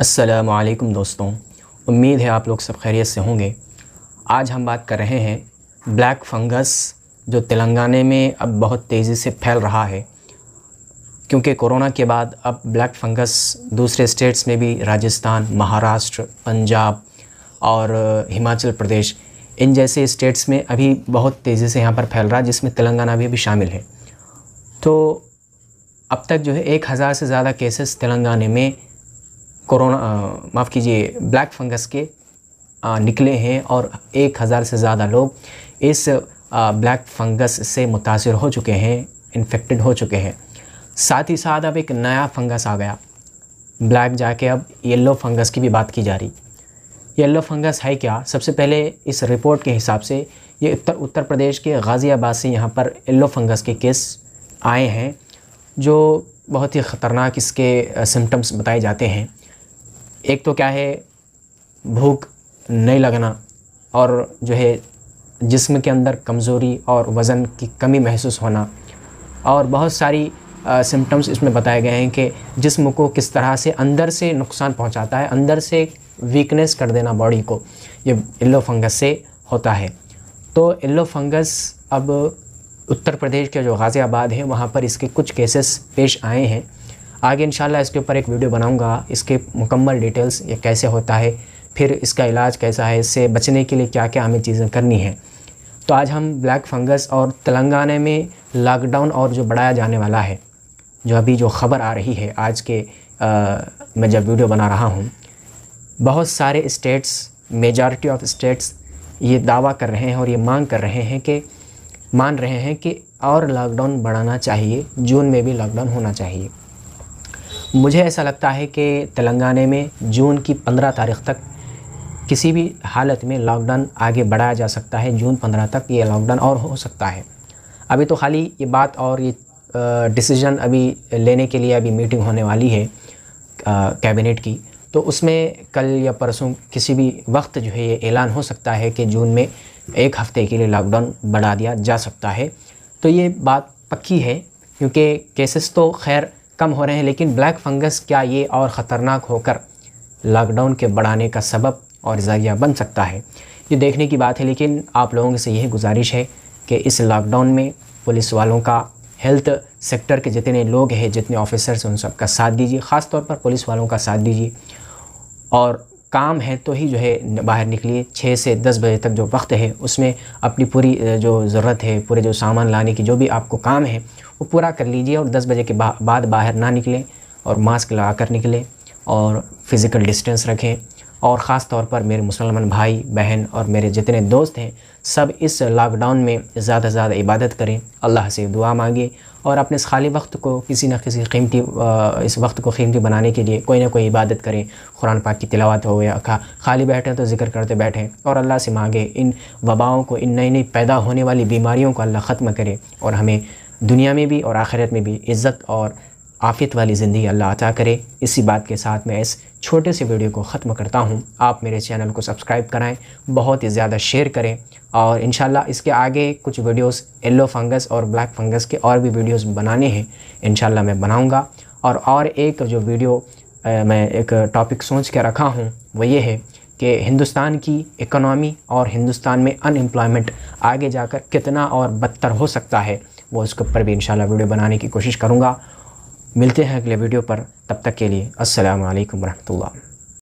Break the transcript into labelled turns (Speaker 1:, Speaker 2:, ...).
Speaker 1: असलकम दोस्तों उम्मीद है आप लोग सब खैरियत से होंगे आज हम बात कर रहे हैं ब्लैक फंगस जो तेलंगाना में अब बहुत तेज़ी से फैल रहा है क्योंकि कोरोना के बाद अब ब्लैक फंगस दूसरे स्टेट्स में भी राजस्थान महाराष्ट्र पंजाब और हिमाचल प्रदेश इन जैसे स्टेट्स में अभी बहुत तेज़ी से यहाँ पर फैल रहा है जिसमें तेलंगाना भी अभी शामिल है तो अब तक जो है एक हज़ार से ज़्यादा केसेस तेलंगाना में कोरोना माफ़ कीजिए ब्लैक फंगस के आ, निकले हैं और एक हज़ार से ज़्यादा लोग इस आ, ब्लैक फंगस से मुतासर हो चुके हैं इन्फेक्टेड हो चुके हैं साथ ही साथ अब एक नया फंगस आ गया ब्लैक जाके अब येलो फंगस की भी बात की जा रही येलो फंगस है क्या सबसे पहले इस रिपोर्ट के हिसाब से ये उत्तर उत्तर प्रदेश के गाज़ियाबाद से यहाँ पर येलो फंगस के केस आए हैं जो बहुत ही ख़तरनाक इसके सिम्टम्स बताए जाते हैं एक तो क्या है भूख नहीं लगना और जो है जिस्म के अंदर कमज़ोरी और वज़न की कमी महसूस होना और बहुत सारी सिम्टम्स इसमें बताए गए हैं कि जिस्म को किस तरह से अंदर से नुकसान पहुंचाता है अंदर से वीकनेस कर देना बॉडी को ये येल्लो फंगस से होता है तो येल्लो फंगस अब उत्तर प्रदेश के जो गाज़ियाबाद है वहाँ पर इसके कुछ केसेस पेश आए हैं आगे इन इसके ऊपर एक वीडियो बनाऊँगा इसके मुकम्मल डिटेल्स ये कैसे होता है फिर इसका इलाज कैसा है इससे बचने के लिए क्या क्या हमें चीज़ें करनी है तो आज हम ब्लैक फंगस और तेलंगाना में लॉकडाउन और जो बढ़ाया जाने वाला है जो अभी जो ख़बर आ रही है आज के आ, मैं जब वीडियो बना रहा हूँ बहुत सारे स्टेट्स मेजॉरिटी ऑफ स्टेट्स ये दावा कर रहे हैं और ये मांग कर रहे हैं कि मान रहे हैं कि और लॉकडाउन बढ़ाना चाहिए जून में भी लॉकडाउन होना चाहिए मुझे ऐसा लगता है कि तेलंगाना में जून की पंद्रह तारीख तक किसी भी हालत में लॉकडाउन आगे बढ़ाया जा सकता है जून पंद्रह तक ये लॉकडाउन और हो सकता है अभी तो खाली ये बात और ये डिसीजन अभी लेने के लिए अभी मीटिंग होने वाली है कैबिनेट की तो उसमें कल या परसों किसी भी वक्त जो है ये ऐलान हो सकता है कि जून में एक हफ़्ते के लिए लॉकडाउन बढ़ा दिया जा सकता है तो ये बात पक्की है क्योंकि केसेस तो खैर कम हो रहे हैं लेकिन ब्लैक फंगस क्या ये और ख़तरनाक होकर लॉकडाउन के बढ़ाने का सबब और ज़रिया बन सकता है ये देखने की बात है लेकिन आप लोगों से यही गुजारिश है कि इस लॉकडाउन में पुलिस वालों का हेल्थ सेक्टर के जितने लोग हैं जितने ऑफिसर्स हैं उन सबका साथ दीजिए ख़ास तौर पर पुलिस वालों का साथ दीजिए और काम है तो ही जो है बाहर निकलिए छः से दस बजे तक जो वक्त है उसमें अपनी पूरी जो ज़रूरत है पूरे जो सामान लाने की जो भी आपको काम है वो पूरा कर लीजिए और दस बजे के बा, बाद बाहर ना निकलें और मास्क लगा कर निकलें और फिज़िकल डिस्टेंस रखें और ख़ास तौर पर मेरे मुसलमान भाई बहन और मेरे जितने दोस्त हैं सब इस लॉकडाउन में ज़्यादा से ज़्यादा इबादत करें अल्लाह से दुआ मांगें और अपने इस खाली वक्त को किसी न किसी कीमती इस वक्त को कीमती बनाने के लिए कोई ना कोई इबादत करें कुरान पाक की तिलावत हो या खा खाली बैठें तो जिक्र करते बैठें और अल्लाह से मांगें इन वबाओं को इन नई नई पैदा होने वाली बीमारियों को अल्लाह ख़त्म करे और हमें दुनिया में भी और आखिरत में भी इज़्ज़त और आफियत वाली ज़िंदगी अल्लाह अता करे इसी बात के साथ मैं इस छोटे से वीडियो को ख़त्म करता हूँ आप मेरे चैनल को सब्सक्राइब कराएं बहुत ही ज़्यादा शेयर करें और इन इसके आगे कुछ वीडियोस येलो फंगस और ब्लैक फंगस के और भी वीडियोस बनाने हैं इन मैं बनाऊँगा और और एक जो वीडियो मैं एक टॉपिक सोच के रखा हूँ वो ये है कि हिंदुस्तान की इकोनॉमी और हिंदुस्तान में अनएम्प्लॉयमेंट आगे जाकर कितना और बदतर हो सकता है वो उसके ऊपर भी इन वीडियो बनाने की कोशिश करूँगा मिलते हैं अगले वीडियो पर तब तक के लिए अस्सलाम वालेकुम रहमतुल्लाह